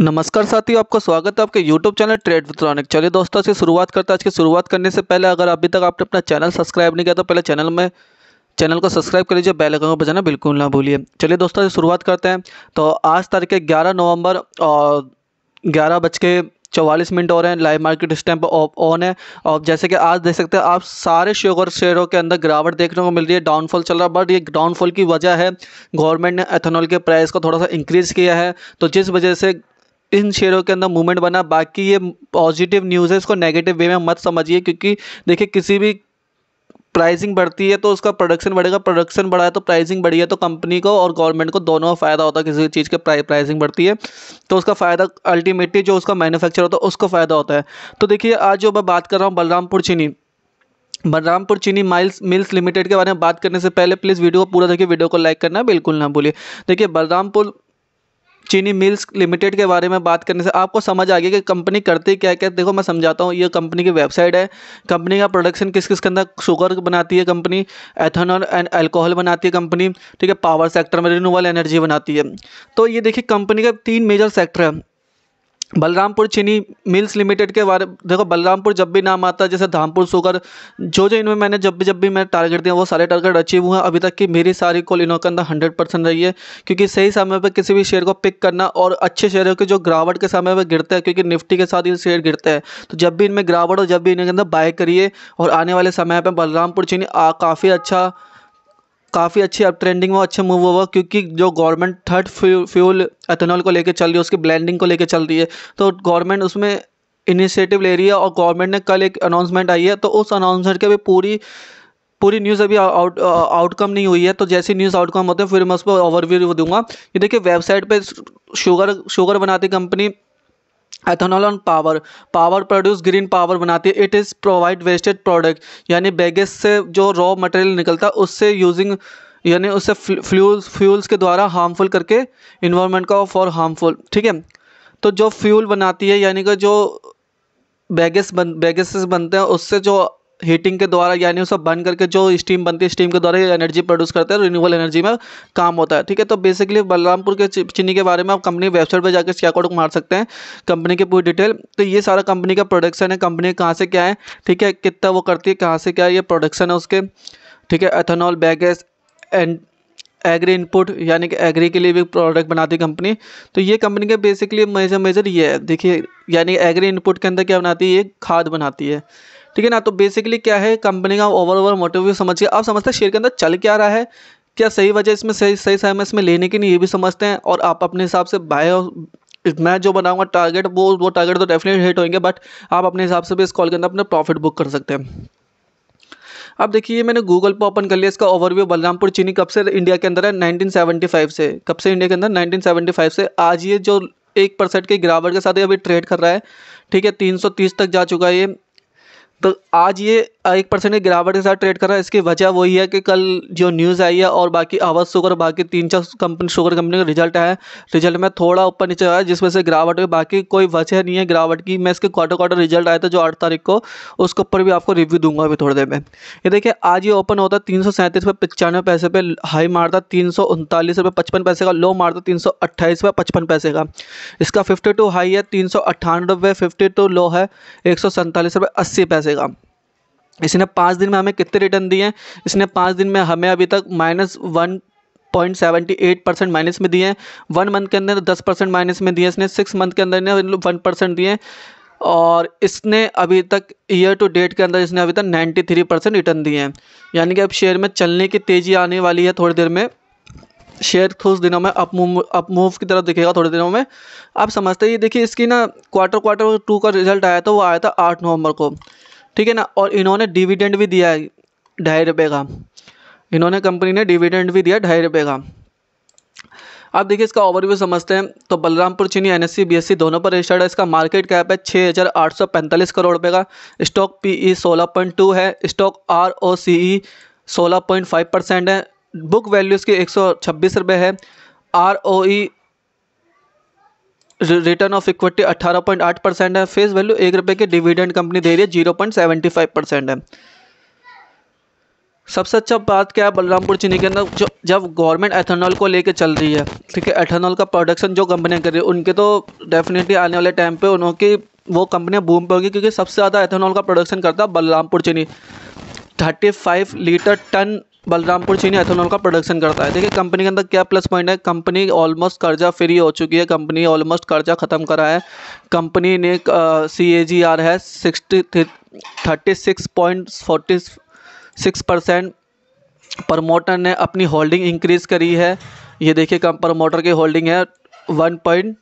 नमस्कार साथियों आपका स्वागत है आपके YouTube चैनल ट्रेड वित्रॉनिक चलिए दोस्तों से शुरुआत करते हैं आज की शुरुआत करने से पहले अगर अभी तक आपने अपना चैनल सब्सक्राइब नहीं किया तो पहले चैनल में चैनल को सब्सक्राइब कर लीजिए बेल आइकन को बजाना बिल्कुल ना भूलिए चलिए दोस्तों से शुरुआत करते हैं तो आज तारीख है ग्यारह नवम्बर और ग्यारह बज के चौवालीस मिनट हो रहे हैं लाइव मार्केट इस टाइम पर ऑन है और जैसे कि आज देख सकते हैं आप सारे शेयर शेयरों के अंदर गिरावट देखने को मिल रही है डाउनफॉल चल रहा है बट ये डाउनफॉल की वजह है गवर्नमेंट ने एथेनॉल के प्राइस को थोड़ा सा इंक्रीज़ किया है तो जिस वजह से इन शेयरों के अंदर मूवमेंट बना बाकी ये पॉजिटिव न्यूज़ है इसको नेगेटिव वे में मत समझिए क्योंकि देखिए किसी भी प्राइसिंग बढ़ती है तो उसका प्रोडक्शन बढ़ेगा प्रोडक्शन बढ़ा है तो प्राइसिंग बढ़ी है तो कंपनी को और गवर्नमेंट को दोनों का फ़ायदा होता है किसी चीज़ के प्राइ, प्राइसिंग बढ़ती है तो उसका फ़ायदा अल्टीमेटली जो उसका मैन्युफैक्चर होता है उसको फ़ायदा होता है तो देखिए आज जो मैं बात कर रहा हूँ बलरामपुर चीनी बलरामपुर चीनी माइल्स मिल्स लिमिटेड के बारे में बात करने से पहले प्लीज़ वीडियो को पूरा देखिए वीडियो को लाइक करना बिल्कुल ना भूलिए देखिए बलरामपुर चीनी मिल्स लिमिटेड के बारे में बात करने से आपको समझ आ गया कि कंपनी करती क्या क्या देखो मैं समझाता हूँ ये कंपनी की वेबसाइट है कंपनी का प्रोडक्शन किस किस के अंदर शुगर बनाती है कंपनी एथेनॉल एंड अल्कोहल बनाती है कंपनी ठीक है पावर सेक्टर में रिन्यूबल एनर्जी बनाती है तो ये देखिए कंपनी का तीन मेजर सेक्टर है बलरामपुर चीनी मिल्स लिमिटेड के बारे देखो बलरामपुर जब भी नाम आता है जैसे धामपुर सुगर जो जो इनमें मैंने जब भी जब भी मैं टारगेट दिया वो सारे टारगेट अचीव हुए हैं अभी तक की मेरी सारी कॉल इनों के अंदर हंड्रेड परसेंट रही है क्योंकि सही समय पर किसी भी शेयर को पिक करना और अच्छे शेयरों के जो गिरावट के समय पर गिरते हैं क्योंकि निफ्टी के साथ ये शेयर गिरते हैं तो जब भी इनमें गिरावट हो जब भी इनके अंदर बाय करिए और आने वाले समय पर बलरामपुर चीनी काफ़ी अच्छा काफ़ी अच्छी अब ट्रेंडिंग में अच्छे मूव हुआ क्योंकि जो गवर्नमेंट थर्ड फ्यूल एथेनॉल को लेकर चल रही है उसकी ब्लेंडिंग को लेकर चल रही है तो गवर्नमेंट उसमें इनिशिएटिव ले रही है और गवर्नमेंट ने कल एक अनाउंसमेंट आई है तो उस अनाउंसमेंट के भी पूरी पूरी न्यूज़ अभी आउट आउटकम नहीं हुई है तो जैसी न्यूज़ आउटकम होते हैं फिर मैं उस पर ओवरव्यू दूंगा ये देखिए वेबसाइट पे शुगर शुगर बनाती company ethanol on power power produce green power बनाती है it is provide wasted product यानी बैगेज से जो रॉ मटेरियल निकलता है उससे यूजिंग यानी उससे फ्यूल्स फ्यूल्स के द्वारा हार्मफुल करके इन्वायरमेंट का फॉर हार्मफुल ठीक है तो जो फ्यूल बनाती है यानी कि जो बैगेस बन बैगेस बनते हैं उससे जो हीटिंग के द्वारा यानी वो सब बन करके जो स्टीम बनती है स्टीम के द्वारा एनर्जी प्रोड्यूस करते हैं रिन्यूबल एनर्जी में काम होता है ठीक है तो बेसिकली बलरामपुर के चीनी के बारे में आप कंपनी वेबसाइट पर जाकर क्या मार सकते हैं कंपनी की पूरी डिटेल तो ये सारा कंपनी का प्रोडक्शन है कंपनी कहाँ से क्या है ठीक है कितना वो करती है कहाँ से क्या है ये प्रोडक्शन है उसके ठीक है ethanol bagasse and agri input यानी कि एग्री के लिए भी प्रोडक्ट बनाती है कंपनी तो ये कंपनी के बेसिकली मेजर मेजर ये है देखिए यानी एग्री इनपुट के अंदर क्या बनाती है ये खाद बनाती है ठीक है ना तो बेसिकली क्या है कंपनी का ओवरऑल मोटिव समझिए आप समझते हैं शेयर के अंदर चल क्या रहा है क्या सही वजह इसमें सही सही समय इसमें लेने की नहीं ये भी समझते हैं और आप अपने हिसाब से बाय मैं जो बनाऊंगा टारगेट वो वो टारगेट तो डेफिनेट हिट होंगे बट आप अपने हिसाब से भी इस कॉल के अंदर अपना प्रॉफिट बुक कर सकते हैं अब देखिए मैंने गूगल पर ओपन कर लिया इसका ओवरव्यू बलरामपुर चीनी कब से इंडिया के अंदर है 1975 से कब से इंडिया के अंदर 1975 से आज ये जो एक परसेंट के गिरावट के साथ ये अभी ट्रेड कर रहा है ठीक है 330 तक जा चुका है ये तो आज ये एक परसेंट की गिरावट के साथ ट्रेड कर रहा है इसकी वजह वही है कि कल जो न्यूज़ आई है और बाकी आवाज शुगर बाकी तीन चार कंपनी शुगर कंपनी का रिजल्ट है रिजल्ट में थोड़ा ऊपर नीचे आया वजह से गिरावट हुई बाकी कोई वजह नहीं है गिरावट की मैं इसके क्वार्टर क्वार्टर रिजल्ट आया था जो आठ तारीख को उसके ऊपर भी आपको रिव्यू दूंगा अभी थोड़ी देर में ये देखिए आज ये ओपन होता है तीन सौ सैंतीस पे पचानवे पैसे पे हाई मारता तीन सौ उनतालीस रुपये पचपन पैसे का लो मारता तीन सौ अट्ठाईस पे पचपन पैसे का इसका फिफ्टी टू हाई है तीन सौ अट्ठानवे फिफ्टी टू लो है एक सौ सैंतालीस रुपये अस्सी पैसे पड़ेगा इसने पाँच दिन में हमें कितने रिटर्न दिए इसने पाँच दिन में हमें अभी तक minus one point seventy eight percent minus में दिए हैं वन मंथ के अंदर दस परसेंट माइनस में दिए इसने सिक्स मंथ के अंदर वन परसेंट दिए और इसने अभी तक ईयर टू डेट के अंदर इसने अभी तक नाइन्टी थ्री परसेंट रिटर्न दिए हैं यानी कि अब शेयर में चलने की तेज़ी आने वाली है थोड़ी देर में शेयर थोड़े दिनों में अप मूव अप मूव की तरफ दिखेगा थोड़े दिनों में आप समझते ये देखिए इसकी ना क्वार्टर क्वार्टर टू का रिजल्ट आया था वो आया था आठ नवंबर को ठीक है ना और इन्होंने डिविडेंड भी दिया है ढाई रुपये का इन्होंने कंपनी ने डिविडेंड भी दिया ढाई रुपये का अब देखिए इसका ओवरव्यू समझते हैं तो बलरामपुर चीनी एन एस दोनों पर रजिस्टर्ड है इसका मार्केट कैप है छः हज़ार आठ सौ पैंतालीस करोड़ रुपये का स्टॉक पी ई सोलह पॉइंट टू है stock R O C E सोलह पॉइंट फाइव परसेंट है बुक वैल्यू इसकी एक सौ छब्बीस रुपये है R O E return of equity 18.8 percent है फेस वैल्यू एक रुपये की डिविडेंड कंपनी दे रही है फाइव परसेंट है सबसे अच्छा बात क्या है बलरामपुर चीनी के अंदर जो जब गवर्नमेंट एथेनॉल को लेके चल रही है ठीक है एथेनॉल का प्रोडक्शन जो कंपनियां कर रही है उनके तो डेफिनेटली आने वाले टाइम पे उनकी वो कंपनियां बूम पे होगी क्योंकि सबसे ज़्यादा एथेनॉल का प्रोडक्शन करता है Balrampur Chini thirty five litre ton Balrampur Chini ethanol का प्रोडक्शन करता है देखिए कंपनी के अंदर क्या प्लस पॉइंट है कंपनी ऑलमोस्ट कर्जा फ्री हो चुकी है कंपनी ऑलमोस्ट कर्जा ख़त्म करा है कंपनी ने सी ए जी आर है sixty thirty six point forty six percent promoter ने अपनी होल्डिंग इंक्रीज़ करी है ये देखिए कम प्रमोटर की होल्डिंग है one point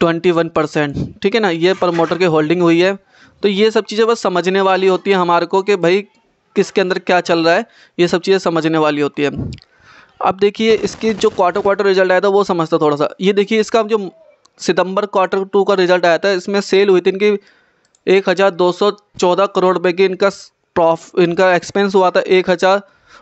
twenty one percent ठीक है ना ये प्रमोटर की होल्डिंग हुई है तो ये सब चीज़ें बस समझने वाली होती है हमारे को कि भाई किसके अंदर क्या चल रहा है ये सब चीज़ें समझने वाली होती है अब देखिए इसकी जो क्वार्टर क्वार्टर रिजल्ट आया था वो समझता थोड़ा सा ये देखिए इसका जो सितंबर क्वार्टर टू का रिजल्ट आया था इसमें सेल हुई थी इनकी एक हज़ार दो सौ चौदह करोड़ रुपये की इनका प्रॉफ इनका एक्सपेंस हुआ था एक हज़ार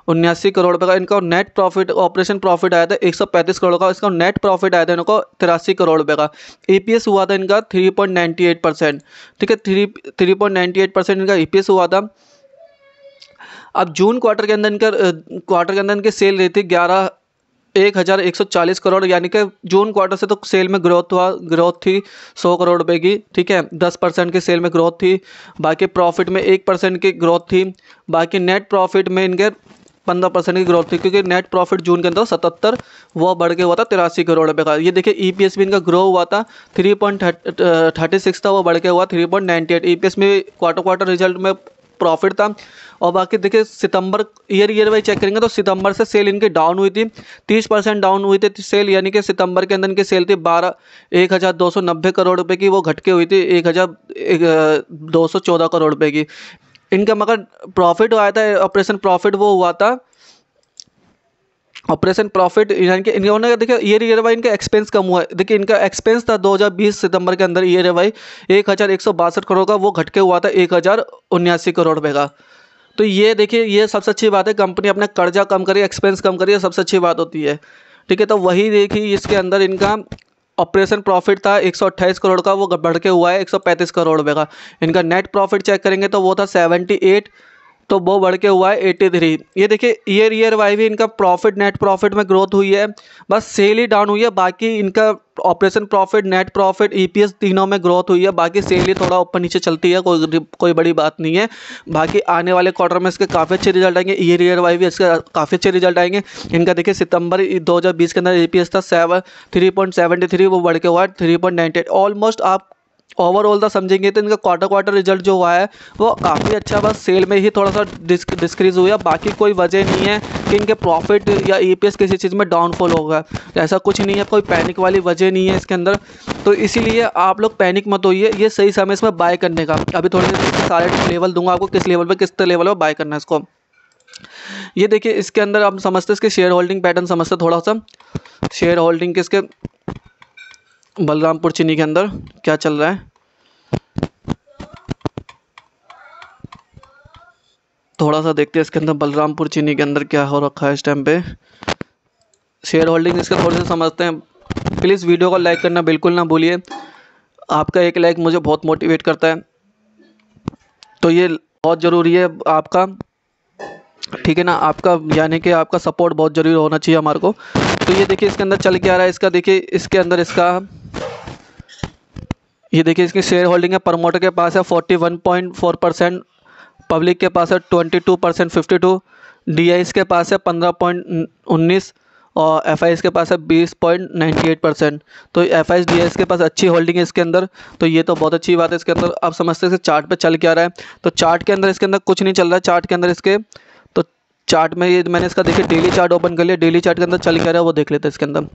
उन्यासी करोड़ रुपये का इनका नेट प्रॉफिट ऑपरेशन प्रॉफिट आया था एक सौ पैंतीस करोड़ का इसका नेट प्रॉफिट आया था इनको तिरासी करोड़ रुपये का एस e हुआ था इनका three point ninety eight percent ठीक है three three point ninety eight percent इनका ई e हुआ था अब जून क्वार्टर के अंदर इनका क्वार्टर के अंदर इनकी सेल रही थी ग्यारह एक हज़ार एक सौ चालीस करोड़ यानी कि जून क्वार्टर से तो सेल में ग्रोथ हुआ ग्रोथ थी सौ करोड़ रुपए की ठीक है दस परसेंट की सेल में ग्रोथ थी बाकी प्रॉफिट में एक परसेंट की ग्रोथ थी बाकी नेट प्रॉफिट में इनके पंद्रह परसेंट की ग्रोथ थी क्योंकि नेट प्रॉफिट जून के अंदर सतहत्तर वह बढ़ के हुआ था तिरासी करोड़ रुपये का ये देखिए ई पी एस भी इनका ग्रो हुआ था थ्री पॉइंट थर्टी सिक्स था वो बढ़ के हुआ three point ninety eight E P S में क्वार्टर क्वार्टर रिजल्ट में प्रॉफिट था और बाकी देखिए सितंबर ईयर ईयर वाइज चेक करेंगे तो सितंबर से सेल इनकी डाउन हुई थी तीस परसेंट डाउन हुई थी सेल तो यानी कि सितंबर के अंदर इनकी सेल थी बारह एक हज़ार दो सौ नब्बे करोड़ रुपए की वो घटके हुई थी एक हज़ार दो सौ चौदह करोड़ रुपए की इनका मगर प्रॉफिट आया था ऑपरेशन प्रॉफिट वो हुआ था ऑपरेशन प्रॉफिट इनके इन्होंने देखिए ईयर ईयर वाई इनका एक्सपेंस कम हुआ है देखिए इनका एक्सपेंस था 2020 सितंबर के अंदर ईयर वाई एक हज़ार एक सौ बासठ करोड़ का वो घटके हुआ था एक हज़ार उन्यासी करोड़ रुपये का तो ये देखिए ये सबसे अच्छी बात है कंपनी अपना कर्जा कम करिए एक्सपेंस कम करिए सबसे अच्छी बात होती है ठीक है तो वही देखिए इसके अंदर इनका ऑपरेशन प्रॉफिट था एक करोड़ का वो बढ़ के हुआ है एक करोड़ रुपये का इनका नेट प्रॉफिट चेक करेंगे तो वो था सेवेंटी तो वो बढ़ के हुआ है एट्टी थ्री ये देखिए ईयर ईयर वाई भी इनका प्रॉफिट नेट प्रॉफिट में ग्रोथ हुई है बस सेल ही डाउन हुई है बाकी इनका operation profit net profit EPS तीनों में ग्रोथ हुई है बाकी सेल ही थोड़ा ऊपर नीचे चलती है कोई कोई बड़ी बात नहीं है बाकी आने वाले क्वार्टर में इसके काफ़ी अच्छे रिजल्ट आएंगे ईयर ईयर वाई भी इसके काफ़ी अच्छे रिजल्ट आएंगे इनका देखिए सितंबर दो के अंदर ई e था seven three point seventy three वो बढ़ के हुआ है थ्री पॉइंट एट ऑलमोस्ट आप ओवरऑल द तो समझेंगे तो इनका क्वार्टर क्वार्टर रिजल्ट जो हुआ है वो काफ़ी अच्छा बस सेल में ही थोड़ा सा डिस्क डिस्क्रीज हुआ बाकी कोई वजह नहीं है कि इनके प्रॉफिट या ई किसी चीज़ में डाउनफॉल होगा ऐसा कुछ नहीं है कोई पैनिक वाली वजह नहीं है इसके अंदर तो इसीलिए आप लोग पैनिक मत होइए ये सही समय इसमें बाय करने का अभी थोड़ी देर सारे लेवल दूंगा आपको किस लेवल पर किस लेवल पर बाय करना है इसको ये देखिए इसके अंदर आप समझते हैं इसके शेयर होल्डिंग पैटर्न समझते थोड़ा सा शेयर होल्डिंग किसके बलरामपुर चीनी के अंदर क्या चल रहा है थोड़ा सा देखते हैं इसके अंदर बलरामपुर चीनी के अंदर क्या हो रखा है इस टाइम पे शेयर होल्डिंग इसके थोड़े से समझते हैं प्लीज़ वीडियो को लाइक करना बिल्कुल ना भूलिए आपका एक लाइक मुझे बहुत मोटिवेट करता है तो ये बहुत ज़रूरी है आपका ठीक है ना आपका यानी कि आपका सपोर्ट बहुत ज़रूरी होना चाहिए हमारे को तो ये देखिए इसके अंदर चल के आ रहा है इसका देखिए इसके अंदर इसका ये देखिए इसकी शेयर होल्डिंग है प्रमोटर के पास है forty one point four percent public के पास है twenty two percent fifty two D के पास है पंद्रह पॉइंट उन्नीस और एफ आई के पास है बीस पॉइंट नाइन्टी एट परसेंट तो एफ आई डी के पास अच्छी होल्डिंग है इसके अंदर तो ये तो बहुत अच्छी बात है इसके अंदर आप समझते हैं चार्ट पे चल क्या रहा है तो चार्ट के अंदर इसके अंदर कुछ नहीं चल रहा है चार्ट के अंदर इसके चार्ट में ये मैंने इसका देखिए डेली चार्ट ओपन कर लिया डेली चार्ट के अंदर चल क्या रहा है वो देख लेते हैं इसके अंदर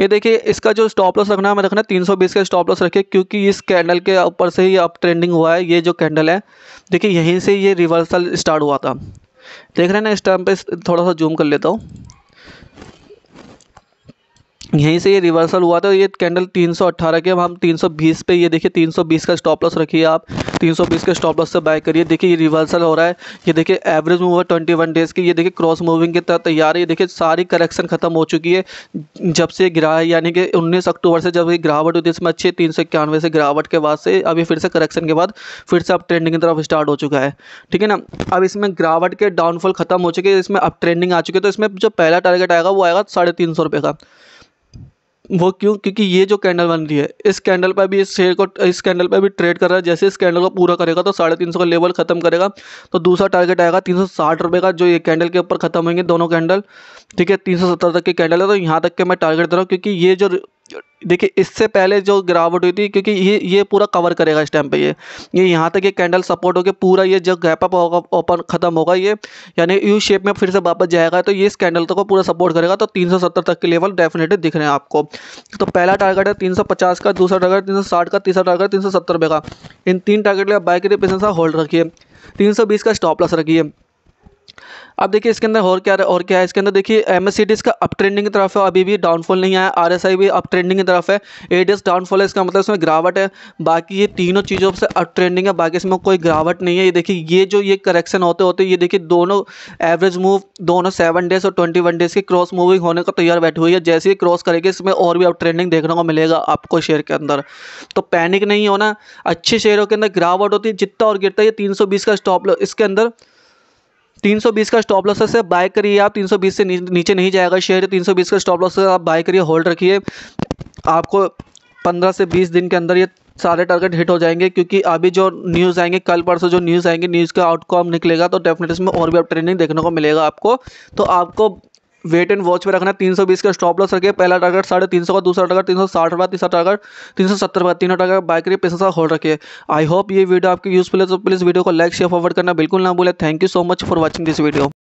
ये देखिए इसका जो स्टॉप लॉस रखना है मैं रखना है 320 का स्टॉप लॉस रखिए क्योंकि इस कैंडल के ऊपर से ही अप ट्रेंडिंग हुआ है ये जो कैंडल है देखिए यहीं से ये रिवर्सल स्टार्ट हुआ था देख रहे हैं ना इस टाइम पर थोड़ा सा जूम कर लेता हूँ यहीं से ये रिवर्सल हुआ था ये कैंडल 318 के हम 320 पे ये देखिए 320 का स्टॉप लॉस रखिए आप 320 के स्टॉप लॉस से बाय करिए देखिए ये रिवर्सल हो रहा है ये देखिए एवरेज मूव है 21 डेज की ये देखिए क्रॉस मूविंग के तहत तैयार है ये देखिए सारी करेक्शन खत्म हो चुकी है जब से गिरा है यानी कि 19 अक्टूबर से जब ये गिरावट हुई थी इसमें अच्छी तीन सौ इक्यानवे से गिरावट के बाद से अभी फिर से करेक्शन के बाद फिर से अब ट्रेंडिंग की तरफ स्टार्ट हो चुका है ठीक है ना अब इसमें गिरावट के डाउनफॉल खत्म हो चुके हैं इसमें अब ट्रेंडिंग आ चुकी है तो इसमें जो पहला टारगेट आएगा वो आएगा साढ़े का वो क्यों क्योंकि ये जो कैंडल बन रही है इस कैंडल पर भी इस शेयर को इस कैंडल पर भी ट्रेड कर रहा है जैसे इस कैंडल को पूरा करेगा तो साढ़े तीन सौ का लेवल ख़त्म करेगा तो दूसरा टारगेट आएगा तीन सौ साठ रुपये का जो ये कैंडल के ऊपर ख़त्म होंगे दोनों कैंडल ठीक है तीन सौ सत्तर तक के कैंडल है तो यहाँ तक के मैं टारगेट दे रहा हूँ क्योंकि ये जो देखिए इससे पहले जो गिरावट हुई थी क्योंकि ये ये पूरा कवर करेगा इस टाइम पे ये ये यहाँ तक ये कैंडल सपोर्ट होकर पूरा ये जब गैप अप होगा ओपन ख़त्म होगा ये यानी यू शेप में फिर से वापस जाएगा तो ये इस कैंडल तक को पूरा सपोर्ट करेगा तो 370 तक के लेवल डेफिनेटली दिख रहे हैं आपको तो पहला टारगेट है तीन का दूसरा टारगेट तीन का तीसरा टारगेट तीन सौ का इन तीन टारगेट लिए बाइक के लिए पेशेंस होल्ड रखिए तीन का स्टॉप लस रखिए अब देखिए इसके अंदर और क्या और क्या है इसके अंदर देखिए एम का अप ट्रेंडिंग की तरफ है अभी भी डाउनफॉल नहीं आया आर भी अप ट्रेंडिंग की तरफ है ए डाउनफॉल है इसका मतलब इसमें गिरावट है बाकी ये तीनों चीज़ों से अप ट्रेंडिंग है बाकी इसमें कोई गिरावट नहीं है ये देखिए ये जो ये करेक्शन होते होते ये देखिए दोनों एवरेज मूव दोनों सेवन डेज और ट्वेंटी वन डेज की क्रॉस मूविंग होने को तैयार बैठी हुई है जैसे ही क्रॉस करेगी इसमें और भी अप ट्रेंडिंग देखने को मिलेगा आपको शेयर के अंदर तो पैनिक नहीं होना अच्छे शेयरों के अंदर गिरावट होती है जितना और गिरता है ये तीन का स्टॉप लो इसके अंदर 320 का स्टॉप लॉस से बाय करिए आप 320 से नीचे नहीं जाएगा शेयर 320 का स्टॉप लॉस आप बाय करिए होल्ड रखिए आपको 15 से 20 दिन के अंदर ये सारे टारगेट हिट हो जाएंगे क्योंकि अभी जो न्यूज़ आएंगे कल परसों जो न्यूज़ आएंगे न्यूज़ का आउटकम निकलेगा तो डेफिनेट इसमें और भी अब ट्रेंडिंग देखने को मिलेगा आपको तो आपको वेट एंड वॉच में रखना है तीन सौ बीस का स्टॉप लॉस रखिए पहला टारगेट साढ़े तीन सौ का दूसरा टारगेट तीन सौ साठ रुपये तीसरा टारगेट तीन सौ सत्तर रुपये तीनों टारगेट बाइक के लिए पैसा सा होल्ड रखिए आई होप ये वीडियो आपकी यूजफुल है तो प्लीज़ वीडियो को लाइक शेयर फॉरवर्ड करना बिल्कुल ना भूलें thank you so much for watching this video